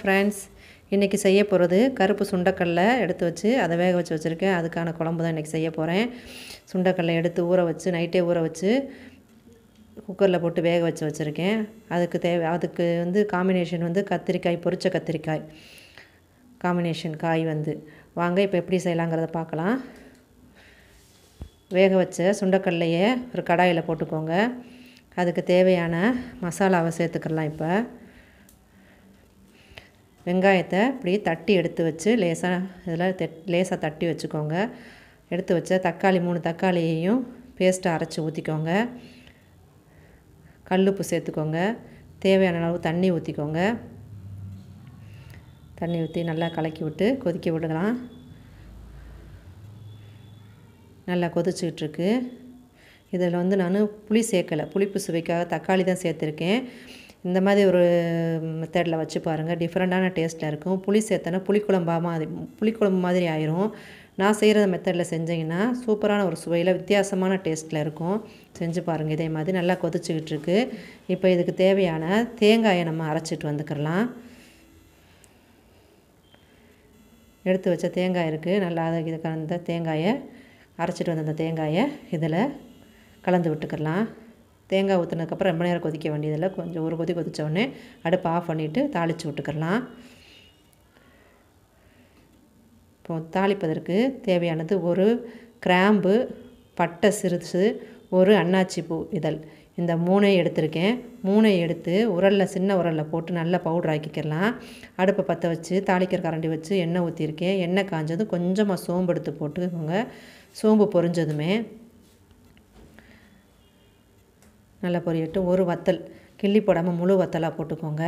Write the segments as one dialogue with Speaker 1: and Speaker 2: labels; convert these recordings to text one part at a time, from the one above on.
Speaker 1: friends இன்றைக்கி செய்ய போகிறது கருப்பு சுண்டக்கடலை எடுத்து வச்சு அதை வேக வச்சு வச்சுருக்கேன் அதுக்கான குழம்பு தான் இன்றைக்கி செய்ய போகிறேன் சுண்டக்கடலை எடுத்து ஊற வச்சு நைட்டே ஊற வச்சு குக்கரில் போட்டு வேக வச்சு வச்சுருக்கேன் அதுக்கு தேவை அதுக்கு வந்து காம்பினேஷன் வந்து கத்திரிக்காய் பொரிச்ச கத்திரிக்காய் காம்பினேஷன் காய் வந்து வாங்க இப்போ எப்படி செய்யலாங்கிறத பார்க்கலாம் வேக வச்ச சுண்டக்கடலையை ஒரு கடாயில் போட்டுக்கோங்க அதுக்கு தேவையான மசாலாவை சேர்த்துக்கலாம் இப்போ வெங்காயத்தை இப்படி தட்டி எடுத்து வச்சு லேசாக இதில் லேசாக தட்டி வச்சுக்கோங்க எடுத்து வச்ச தக்காளி மூணு தக்காளியையும் பேஸ்ட்டை அரைச்சி ஊற்றிக்கோங்க கல்லுப்பு சேர்த்துக்கோங்க தேவையான அளவு தண்ணி ஊற்றிக்கோங்க தண்ணி ஊற்றி நல்லா கலக்கி விட்டு கொதிக்க விடலாம் நல்லா கொதிச்சிக்கிட்டுருக்கு இதில் வந்து நான் புளி சேர்க்கலை புளிப்பு சுவைக்காக தக்காளி தான் சேர்த்துருக்கேன் இந்த மாதிரி ஒரு மெத்தடில் வச்சு பாருங்கள் டிஃப்ரெண்ட்டான டேஸ்ட்டில் இருக்கும் புளி சேர்த்தனா புளிக்குழம்பாக மாதிரி புளிக்குழம்பு மாதிரி ஆயிரும் நான் செய்கிற மெத்தடில் செஞ்சிங்கன்னா சூப்பரான ஒரு சுவையில் வித்தியாசமான டேஸ்ட்டில் இருக்கும் செஞ்சு பாருங்கள் இதே மாதிரி நல்லா கொதிச்சுக்கிட்டு இருக்கு இப்போ இதுக்கு தேவையான தேங்காயை நம்ம அரைச்சிட்டு வந்துக்கிறலாம் எடுத்து வச்ச தேங்காய் இருக்குது நல்லா இது கலந்த தேங்காயை அரைச்சிட்டு வந்த அந்த தேங்காயை இதில் கலந்து விட்டுக்கலாம் தேங்காய் ஊற்றினதுக்கப்புறம் ரொம்ப நேரம் கொதிக்க வேண்டியதில்லை கொஞ்சம் ஒரு கொதி கொதித்தோடனே அடுப்பு ஆஃப் பண்ணிவிட்டு தாளித்து விட்டுக்கலாம் இப்போது தாளிப்பதற்கு தேவையானது ஒரு கிராம்பு பட்டை சிறுசு ஒரு அன்னாச்சி பூ இதழ் இந்த மூணை எடுத்திருக்கேன் மூணை எடுத்து உரலில் சின்ன உரலில் போட்டு நல்லா பவுடர் ஆக்கிக்கலாம் அடுப்பை பற்ற வச்சு தாளிக்கிற கரண்டி வச்சு எண்ணெய் ஊற்றிருக்கேன் எண்ணெய் காஞ்சதும் கொஞ்சமாக சோம்பு எடுத்து போட்டுக்கோங்க சோம்பு பொரிஞ்சதுமே நல்லா பொரியட்டு ஒரு வத்தல் கிள்ளி போடாமல் முழு வத்தலாக போட்டுக்கோங்க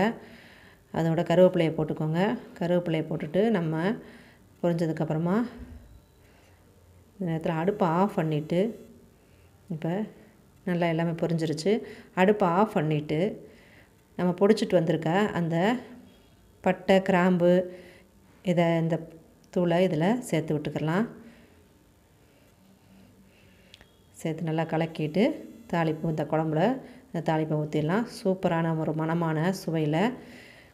Speaker 1: அதோட கருவேப்பிலையை போட்டுக்கோங்க கருவேப்பிலையை போட்டுட்டு நம்ம பொரிஞ்சதுக்கப்புறமா நேரத்தில் அடுப்பை ஆஃப் பண்ணிவிட்டு இப்போ நல்லா எல்லாமே பொரிஞ்சிருச்சு அடுப்பை ஆஃப் பண்ணிவிட்டு நம்ம பொடிச்சிட்டு வந்திருக்க அந்த பட்டை கிராம்பு இதை இந்த தூளை இதில் சேர்த்து விட்டுக்கலாம் சேர்த்து நல்லா கலக்கிட்டு தாளிப்பு இந்த குழம்புல இந்த தாளிப்பை ஊற்றிடலாம் சூப்பரான ஒரு மனமான சுவையில்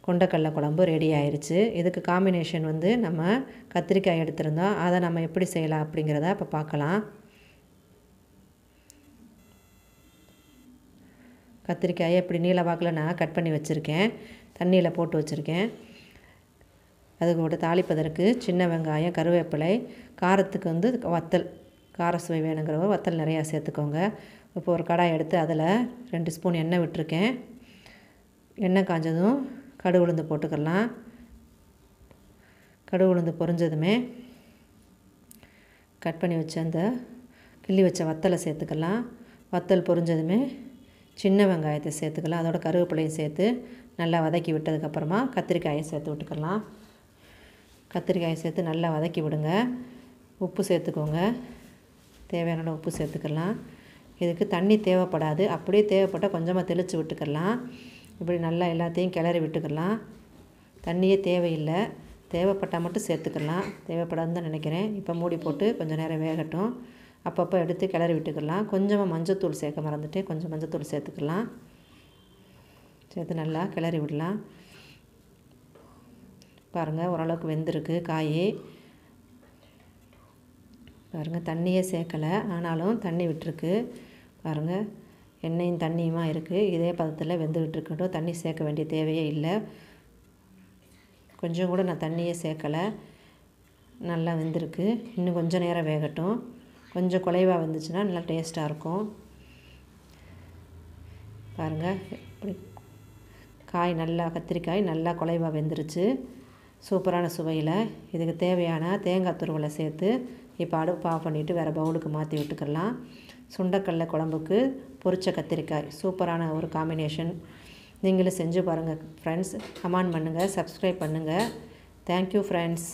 Speaker 1: கொண்டக்கடலை குழம்பு ரெடி ஆயிடுச்சு இதுக்கு காம்பினேஷன் வந்து நம்ம கத்திரிக்காய் எடுத்திருந்தோம் அதை நம்ம எப்படி செய்யலாம் அப்படிங்கிறத இப்போ பார்க்கலாம் கத்திரிக்காயை இப்படி நீல நான் கட் பண்ணி வச்சுருக்கேன் தண்ணியில் போட்டு வச்சுருக்கேன் அது கூட தாளிப்பதற்கு சின்ன வெங்காயம் கருவேப்பிலை காரத்துக்கு வந்து வத்தல் கார சுவை வேணுங்கிறவங்க வத்தல் நிறையா சேர்த்துக்கோங்க இப்போ ஒரு கடாய் எடுத்து அதில் ரெண்டு ஸ்பூன் எண்ணெய் விட்டுருக்கேன் எண்ணெய் காஞ்சதும் கடுகு உளுந்து போட்டுக்கலாம் கடுகு உளுந்து பொரிஞ்சதுமே கட் பண்ணி வச்ச அந்த கிள்ளி வச்ச வத்தலை சேர்த்துக்கலாம் வத்தல் பொரிஞ்சதுமே சின்ன வெங்காயத்தை சேர்த்துக்கலாம் அதோட கருவேப்பிலையும் சேர்த்து நல்லா வதக்கி விட்டதுக்கப்புறமா கத்திரிக்காயை சேர்த்து விட்டுக்கலாம் கத்திரிக்காயை சேர்த்து நல்லா வதக்கி விடுங்க உப்பு சேர்த்துக்கோங்க தேவையான உப்பு சேர்த்துக்கலாம் இதுக்கு தண்ணி தேவைப்படாது அப்படியே தேவைப்பட்டால் கொஞ்சமாக தெளித்து விட்டுக்கலாம் இப்படி நல்லா எல்லாத்தையும் கிளறி விட்டுக்கலாம் தண்ணியே தேவையில்லை தேவைப்பட்டால் மட்டும் சேர்த்துக்கலாம் தேவைப்படாதுன்னு தான் நினைக்கிறேன் இப்போ மூடி போட்டு கொஞ்சம் நேரம் வேகட்டும் அப்பப்போ எடுத்து கிளறி விட்டுக்கலாம் கொஞ்சமாக மஞ்சத்தூள் சேர்க்க மறந்துட்டு கொஞ்சம் மஞ்சத்தூள் சேர்த்துக்கலாம் சேர்த்து நல்லா கிளறி விடலாம் பாருங்கள் ஓரளவுக்கு வெந்திருக்கு காய் பாருங்கள் தண்ணியே சேர்க்கலை ஆனாலும் தண்ணி விட்டுருக்கு பாருங்கள் எண்ணெயும் தண்ணியுமா இருக்குது இதே பதத்தில் வெந்துக்கிட்டு இருக்கட்டும் தண்ணி சேர்க்க வேண்டிய தேவையே இல்லை கொஞ்சம் கூட நான் தண்ணியே சேர்க்கலை நல்லா வெந்திருக்கு இன்னும் கொஞ்சம் நேரம் வேகட்டும் கொஞ்சம் குலைவாக வந்துச்சுன்னா நல்லா டேஸ்ட்டாக இருக்கும் பாருங்கள் காய் நல்லா கத்திரிக்காய் நல்லா குலைவாக வெந்துருச்சு சூப்பரான சுவையில் இதுக்கு தேவையான தேங்காய் துருவலை சேர்த்து இப்போ அடுப்பு ஆஃப் பண்ணிவிட்டு வேறு பவுலுக்கு மாற்றி விட்டுக்கலாம் சுண்டக்கடல குழம்புக்கு பொரிச்ச கத்திரிக்காய் சூப்பரான ஒரு காம்பினேஷன் நீங்களும் செஞ்சு பாருங்கள் ஃப்ரெண்ட்ஸ் கமெண்ட் பண்ணுங்கள் சப்ஸ்கிரைப் பண்ணுங்கள் தேங்க்யூ ஃப்ரெண்ட்ஸ்